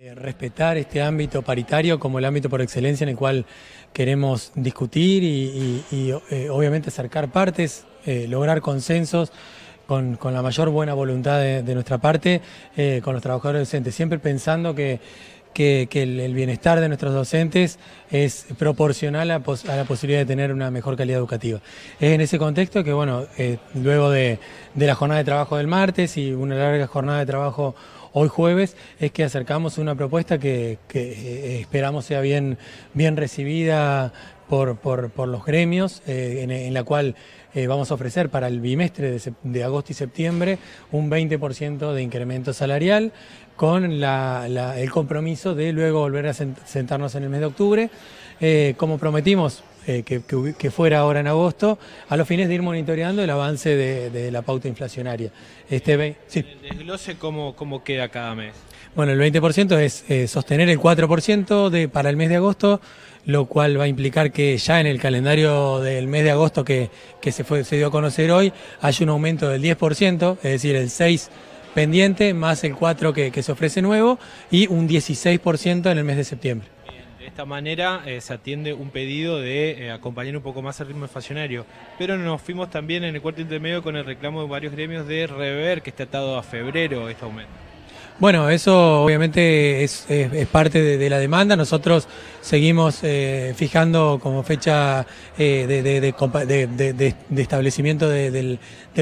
Eh, respetar este ámbito paritario como el ámbito por excelencia en el cual queremos discutir y, eh, obviamente acercar partes, eh, lograr consensos. Con, la mayor buena voluntad de, nuestra parte, con los trabajadores docentes, siempre pensando que, el, bienestar de nuestros docentes es proporcional a, la posibilidad de tener una mejor calidad educativa. Es en ese contexto que, bueno, luego de, de, la jornada de trabajo del martes y una larga jornada de trabajo hoy jueves es que acercamos una propuesta que, eh, esperamos sea bien, bien recibida por, por, los gremios, eh, en, la cual eh, vamos a ofrecer para el bimestre de, agosto y septiembre un 20% de incremento salarial, con el compromiso de luego volver a sentarnos en el mes de octubre, eh, como prometimos que, fuera ahora en agosto, a los fines de ir monitoreando el avance de, la pauta inflacionaria. Este, sí. Desglose cómo, cómo queda cada mes. Bueno, el 20% es sostener el 4% de, para el mes de agosto, lo cual va a implicar que ya en el calendario del mes de agosto que, se, fue, se dio a conocer hoy, hay un aumento del 10%, es decir, el 6% pendiente, más el 4% que, se ofrece nuevo, y un 16% en el mes de septiembre. De esta manera eh, se atiende un pedido de eh, acompañar un poco más el ritmo inflacionario. Pero nos fuimos también en el cuarto intermedio con el reclamo de varios gremios de rever que está atado a febrero este aumento. Bueno, eso obviamente es, parte de, la demanda. Nosotros seguimos eh, fijando como fecha eh, de, establecimiento del,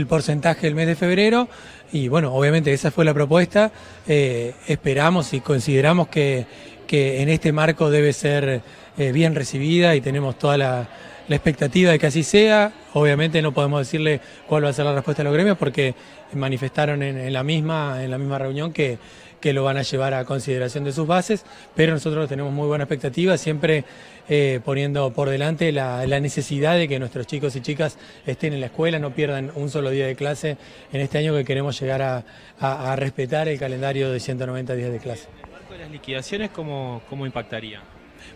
porcentaje el mes de febrero. Y bueno, obviamente esa fue la propuesta. Eh, esperamos y consideramos que, en este marco debe ser bien recibida y tenemos toda la la expectativa de que así sea. Obviamente no podemos decirle cuál va a ser la respuesta de los gremios porque manifestaron en, la, misma, en la misma reunión que, que lo van a llevar a consideración de sus bases, pero nosotros tenemos muy buena expectativa, siempre eh, poniendo por delante la, necesidad de que nuestros chicos y chicas estén en la escuela, no pierdan un solo día de clase en este año que queremos llegar a, respetar el calendario de 190 días de clase. En ¿El marco de las liquidaciones cómo, cómo impactaría?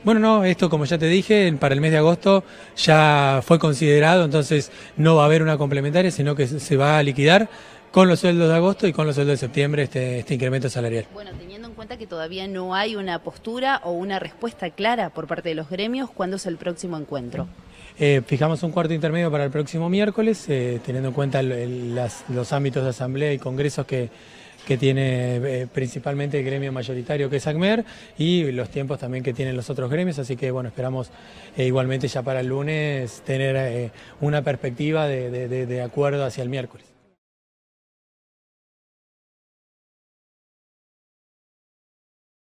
Bueno, no, esto como ya te dije, para el mes de agosto ya fue considerado, entonces no va a haber una complementaria, sino que se va a liquidar con los sueldos de agosto y con los sueldos de septiembre este, este, incremento salarial. Bueno, teniendo en cuenta que todavía no hay una postura o una respuesta clara por parte de los gremios, ¿cuándo es el próximo encuentro? Eh, fijamos un cuarto intermedio para el próximo miércoles, eh, teniendo en cuenta los ámbitos de asamblea y congresos que, que tiene eh, principalmente el gremio mayoritario que es ACMER y los tiempos también que tienen los otros gremios, así que bueno, esperamos eh, igualmente ya para el lunes tener eh, una perspectiva de acuerdo hacia el miércoles.